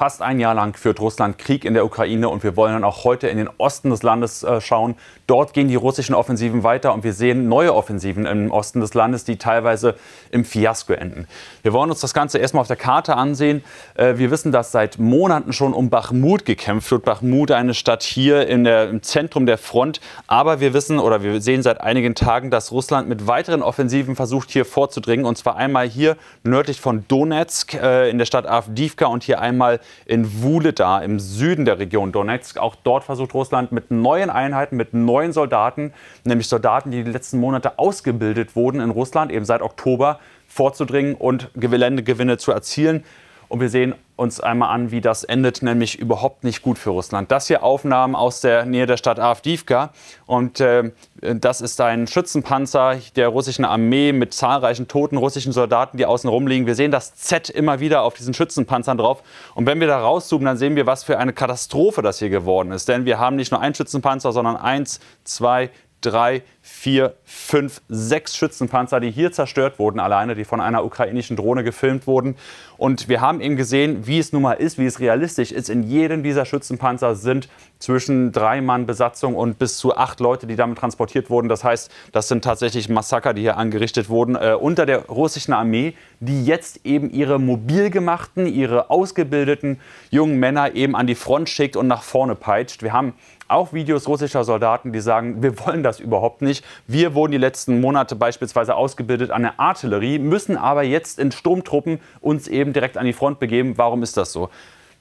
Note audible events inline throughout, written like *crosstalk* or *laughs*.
Fast ein Jahr lang führt Russland Krieg in der Ukraine und wir wollen dann auch heute in den Osten des Landes äh, schauen. Dort gehen die russischen Offensiven weiter und wir sehen neue Offensiven im Osten des Landes, die teilweise im Fiasko enden. Wir wollen uns das Ganze erstmal auf der Karte ansehen. Äh, wir wissen, dass seit Monaten schon um Bachmut gekämpft wird. Bachmut, eine Stadt hier der, im Zentrum der Front. Aber wir wissen oder wir sehen seit einigen Tagen, dass Russland mit weiteren Offensiven versucht, hier vorzudringen. Und zwar einmal hier nördlich von Donetsk äh, in der Stadt Avdivka und hier einmal in Wuleda im Süden der Region Donetsk. Auch dort versucht Russland mit neuen Einheiten, mit neuen Soldaten, nämlich Soldaten, die die letzten Monate ausgebildet wurden in Russland, eben seit Oktober, vorzudringen und Geländegewinne zu erzielen. Und wir sehen uns einmal an, wie das endet, nämlich überhaupt nicht gut für Russland. Das hier Aufnahmen aus der Nähe der Stadt Avdivka. Und äh, das ist ein Schützenpanzer der russischen Armee mit zahlreichen toten russischen Soldaten, die außen rumliegen. Wir sehen das Z immer wieder auf diesen Schützenpanzern drauf. Und wenn wir da rauszoomen, dann sehen wir, was für eine Katastrophe das hier geworden ist. Denn wir haben nicht nur einen Schützenpanzer, sondern eins, zwei, drei, vier, fünf, sechs Schützenpanzer, die hier zerstört wurden, alleine, die von einer ukrainischen Drohne gefilmt wurden. Und wir haben eben gesehen, wie es nun mal ist, wie es realistisch ist. In jedem dieser Schützenpanzer sind zwischen drei Mann Besatzung und bis zu acht Leute, die damit transportiert wurden. Das heißt, das sind tatsächlich Massaker, die hier angerichtet wurden äh, unter der russischen Armee, die jetzt eben ihre mobil gemachten, ihre ausgebildeten jungen Männer eben an die Front schickt und nach vorne peitscht. Wir haben auch Videos russischer Soldaten, die sagen, wir wollen das überhaupt nicht. Wir wurden die letzten Monate beispielsweise ausgebildet an der Artillerie, müssen aber jetzt in Sturmtruppen uns eben direkt an die Front begeben. Warum ist das so?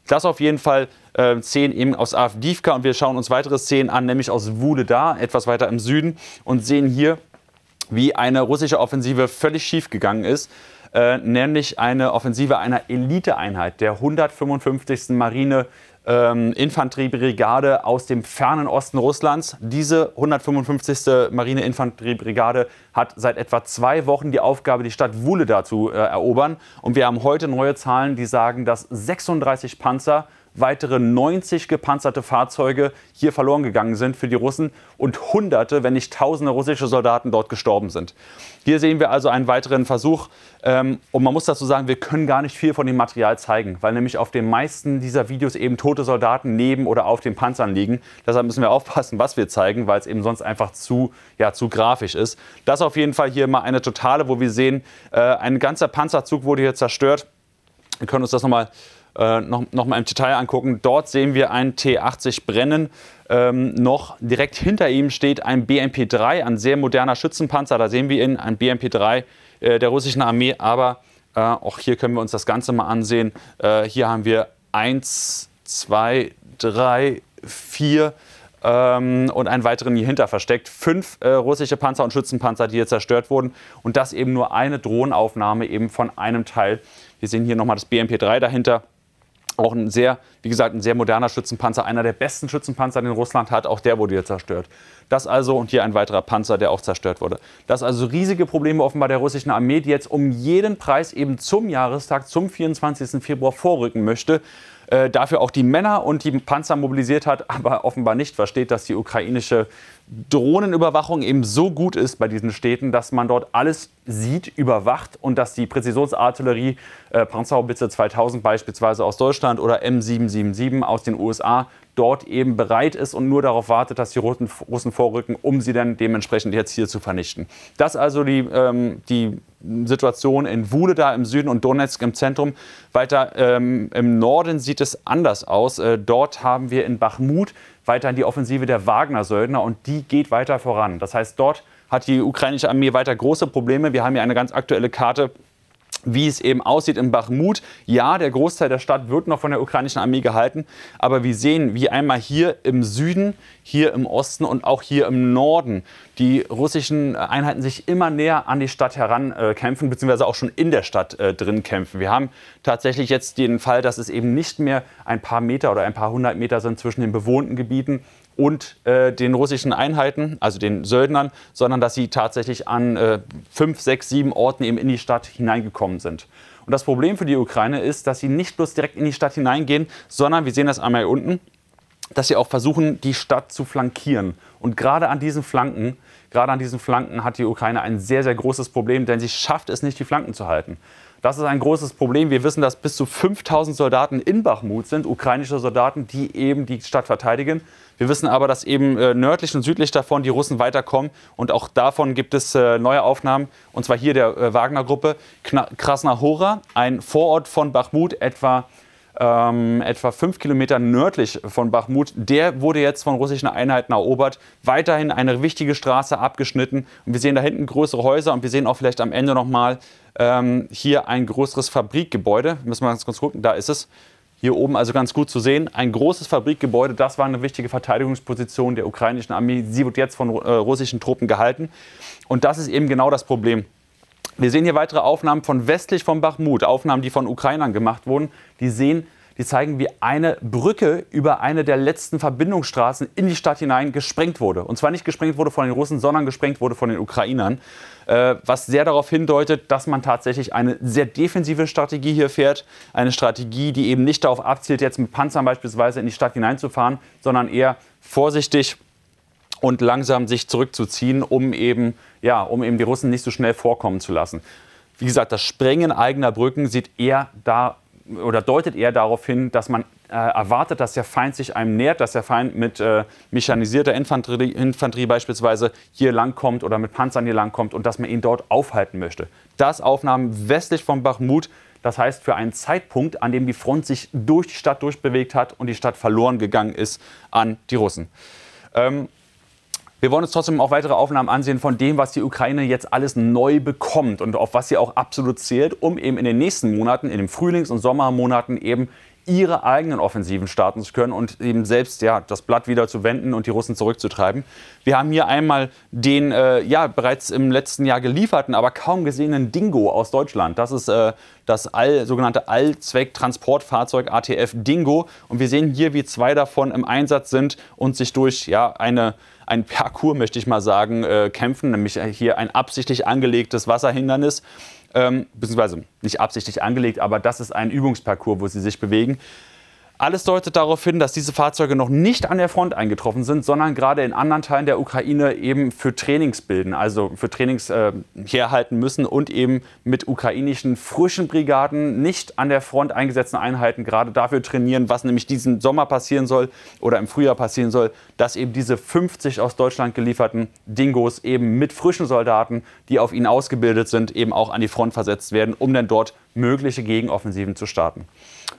Das auf jeden Fall äh, Szenen eben aus Avdivka und wir schauen uns weitere Szenen an, nämlich aus Wuledar, etwas weiter im Süden und sehen hier, wie eine russische Offensive völlig schief gegangen ist. Äh, nämlich eine Offensive einer Eliteeinheit, der 155. Marine ähm, Infanteriebrigade aus dem fernen Osten Russlands. Diese 155. Marineinfanteriebrigade hat seit etwa zwei Wochen die Aufgabe, die Stadt Wule dazu äh, erobern. Und wir haben heute neue Zahlen, die sagen, dass 36 Panzer weitere 90 gepanzerte Fahrzeuge hier verloren gegangen sind für die Russen und Hunderte, wenn nicht Tausende russische Soldaten dort gestorben sind. Hier sehen wir also einen weiteren Versuch. Ähm, und man muss dazu sagen, wir können gar nicht viel von dem Material zeigen, weil nämlich auf den meisten dieser Videos eben tote Soldaten neben oder auf den Panzern liegen. Deshalb müssen wir aufpassen, was wir zeigen, weil es eben sonst einfach zu, ja, zu grafisch ist. Das auf jeden Fall hier mal eine totale, wo wir sehen, äh, ein ganzer Panzerzug wurde hier zerstört. Wir können uns das nochmal mal äh, noch, noch mal im Detail angucken. Dort sehen wir einen T80 brennen. Ähm, noch direkt hinter ihm steht ein BMP-3, ein sehr moderner Schützenpanzer. Da sehen wir ihn, ein BMP-3 äh, der russischen Armee. Aber äh, auch hier können wir uns das Ganze mal ansehen. Äh, hier haben wir 1, 2, 3, 4 und einen weiteren hier hinter versteckt. Fünf äh, russische Panzer und Schützenpanzer, die hier zerstört wurden. Und das eben nur eine Drohnenaufnahme eben von einem Teil. Wir sehen hier nochmal das BMP-3 dahinter auch ein sehr, wie gesagt, ein sehr moderner Schützenpanzer, einer der besten Schützenpanzer, den Russland hat, auch der wurde hier zerstört. Das also, und hier ein weiterer Panzer, der auch zerstört wurde. Das also riesige Probleme offenbar der russischen Armee, die jetzt um jeden Preis eben zum Jahrestag, zum 24. Februar vorrücken möchte. Äh, dafür auch die Männer und die Panzer mobilisiert hat, *laughs* aber offenbar nicht versteht, dass die ukrainische Drohnenüberwachung eben so gut ist bei diesen Städten, dass man dort alles sieht, überwacht und dass die Präzisionsartillerie, äh, Panzerhaubitze 2000 beispielsweise aus Deutschland oder M777 aus den USA dort eben bereit ist und nur darauf wartet, dass die Russen, Russen vorrücken, um sie dann dementsprechend jetzt hier zu vernichten. Das also die, ähm, die Situation in Wule da im Süden und Donetsk im Zentrum. Weiter ähm, im Norden sieht es anders aus. Äh, dort haben wir in Bachmut weiterhin die Offensive der Wagner-Söldner und die geht weiter voran. Das heißt, dort hat die ukrainische Armee weiter große Probleme. Wir haben hier eine ganz aktuelle Karte wie es eben aussieht in Bachmut. Ja, der Großteil der Stadt wird noch von der ukrainischen Armee gehalten, aber wir sehen, wie einmal hier im Süden, hier im Osten und auch hier im Norden die russischen Einheiten sich immer näher an die Stadt herankämpfen, äh, beziehungsweise auch schon in der Stadt äh, drin kämpfen. Wir haben tatsächlich jetzt den Fall, dass es eben nicht mehr ein paar Meter oder ein paar hundert Meter sind zwischen den bewohnten Gebieten und äh, den russischen Einheiten, also den Söldnern, sondern dass sie tatsächlich an äh, fünf, sechs, sieben Orten eben in die Stadt hineingekommen sind. Und das Problem für die Ukraine ist, dass sie nicht bloß direkt in die Stadt hineingehen, sondern, wir sehen das einmal hier unten, dass sie auch versuchen, die Stadt zu flankieren. Und gerade an diesen Flanken, gerade an diesen Flanken hat die Ukraine ein sehr, sehr großes Problem, denn sie schafft es nicht, die Flanken zu halten. Das ist ein großes Problem. Wir wissen, dass bis zu 5000 Soldaten in Bachmut sind, ukrainische Soldaten, die eben die Stadt verteidigen. Wir wissen aber, dass eben äh, nördlich und südlich davon die Russen weiterkommen. Und auch davon gibt es äh, neue Aufnahmen. Und zwar hier der äh, Wagner-Gruppe Krasnahora, ein Vorort von Bachmut, etwa ähm, etwa fünf Kilometer nördlich von Bachmut. Der wurde jetzt von russischen Einheiten erobert. Weiterhin eine wichtige Straße abgeschnitten. Und wir sehen da hinten größere Häuser und wir sehen auch vielleicht am Ende nochmal ähm, hier ein größeres Fabrikgebäude. Müssen wir ganz kurz gucken. Da ist es. Hier oben also ganz gut zu sehen. Ein großes Fabrikgebäude, das war eine wichtige Verteidigungsposition der ukrainischen Armee. Sie wird jetzt von äh, russischen Truppen gehalten. Und das ist eben genau das Problem. Wir sehen hier weitere Aufnahmen von westlich von Bachmut, Aufnahmen, die von Ukrainern gemacht wurden. Die sehen die zeigen, wie eine Brücke über eine der letzten Verbindungsstraßen in die Stadt hinein gesprengt wurde. Und zwar nicht gesprengt wurde von den Russen, sondern gesprengt wurde von den Ukrainern. Äh, was sehr darauf hindeutet, dass man tatsächlich eine sehr defensive Strategie hier fährt. Eine Strategie, die eben nicht darauf abzielt, jetzt mit Panzern beispielsweise in die Stadt hineinzufahren, sondern eher vorsichtig und langsam sich zurückzuziehen, um eben, ja, um eben die Russen nicht so schnell vorkommen zu lassen. Wie gesagt, das Sprengen eigener Brücken sieht eher da oder deutet eher darauf hin, dass man äh, erwartet, dass der Feind sich einem nähert, dass der Feind mit äh, mechanisierter Infanterie, Infanterie beispielsweise hier langkommt oder mit Panzern hier langkommt und dass man ihn dort aufhalten möchte. Das Aufnahmen westlich von Bachmut, das heißt für einen Zeitpunkt, an dem die Front sich durch die Stadt durchbewegt hat und die Stadt verloren gegangen ist an die Russen. Ähm, wir wollen uns trotzdem auch weitere Aufnahmen ansehen von dem, was die Ukraine jetzt alles neu bekommt und auf was sie auch absolut zählt, um eben in den nächsten Monaten, in den Frühlings- und Sommermonaten eben ihre eigenen Offensiven starten zu können und eben selbst ja, das Blatt wieder zu wenden und die Russen zurückzutreiben. Wir haben hier einmal den äh, ja, bereits im letzten Jahr gelieferten, aber kaum gesehenen Dingo aus Deutschland. Das ist äh, das all, sogenannte Allzwecktransportfahrzeug ATF Dingo. Und wir sehen hier, wie zwei davon im Einsatz sind und sich durch ja, eine ein Parcours, möchte ich mal sagen, äh, kämpfen, nämlich äh, hier ein absichtlich angelegtes Wasserhindernis. Ähm, beziehungsweise nicht absichtlich angelegt, aber das ist ein Übungsparcours, wo sie sich bewegen. Alles deutet darauf hin, dass diese Fahrzeuge noch nicht an der Front eingetroffen sind, sondern gerade in anderen Teilen der Ukraine eben für Trainings bilden, also für Trainings äh, herhalten müssen und eben mit ukrainischen frischen Brigaden, nicht an der Front eingesetzten Einheiten gerade dafür trainieren, was nämlich diesen Sommer passieren soll oder im Frühjahr passieren soll, dass eben diese 50 aus Deutschland gelieferten Dingos eben mit frischen Soldaten, die auf ihnen ausgebildet sind, eben auch an die Front versetzt werden, um dann dort mögliche Gegenoffensiven zu starten.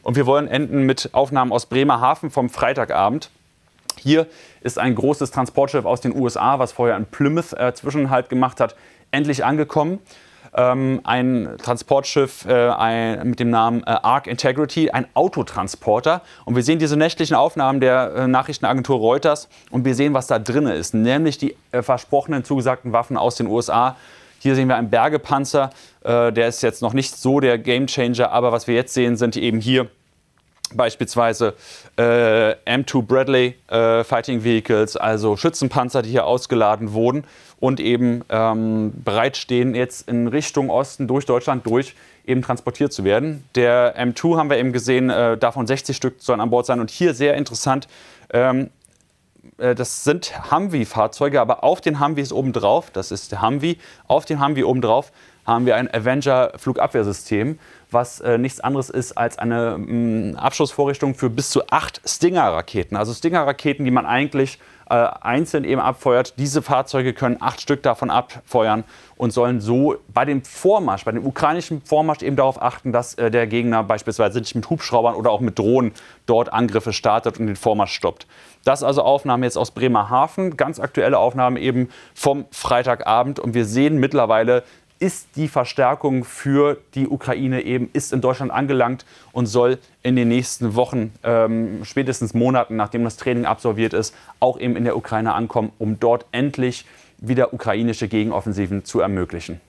Und wir wollen enden mit Aufnahmen aus Bremerhaven vom Freitagabend. Hier ist ein großes Transportschiff aus den USA, was vorher in Plymouth äh, Zwischenhalt gemacht hat, endlich angekommen. Ähm, ein Transportschiff äh, ein, mit dem Namen äh, Arc Integrity, ein Autotransporter. Und wir sehen diese nächtlichen Aufnahmen der äh, Nachrichtenagentur Reuters und wir sehen, was da drin ist, nämlich die äh, versprochenen zugesagten Waffen aus den USA hier sehen wir einen Bergepanzer, äh, der ist jetzt noch nicht so der Gamechanger, aber was wir jetzt sehen, sind eben hier beispielsweise äh, M2 Bradley äh, Fighting Vehicles, also Schützenpanzer, die hier ausgeladen wurden und eben ähm, bereitstehen, jetzt in Richtung Osten durch Deutschland durch eben transportiert zu werden. Der M2 haben wir eben gesehen, äh, davon 60 Stück sollen an Bord sein und hier sehr interessant. Ähm, äh, das sind Humvee-Fahrzeuge, aber auf den Humvees obendrauf, das ist der Humvee, auf dem Humvee obendrauf haben wir ein Avenger-Flugabwehrsystem, was äh, nichts anderes ist als eine mh, mm, Abschussvorrichtung für bis zu acht Stinger-Raketen. Also Stinger-Raketen, die man eigentlich äh, einzeln eben abfeuert. Diese Fahrzeuge können acht Stück davon abfeuern und sollen so bei dem Vormarsch, bei dem ukrainischen Vormarsch eben darauf achten, dass äh, der Gegner beispielsweise nicht mit Hubschraubern oder auch mit Drohnen dort Angriffe startet und den Vormarsch stoppt. Das also Aufnahmen jetzt aus Bremerhaven, ganz aktuelle Aufnahmen eben vom Freitagabend und wir sehen mittlerweile ist die Verstärkung für die Ukraine eben, ist in Deutschland angelangt und soll in den nächsten Wochen, ähm, spätestens Monaten, nachdem das Training absolviert ist, auch eben in der Ukraine ankommen, um dort endlich wieder ukrainische Gegenoffensiven zu ermöglichen.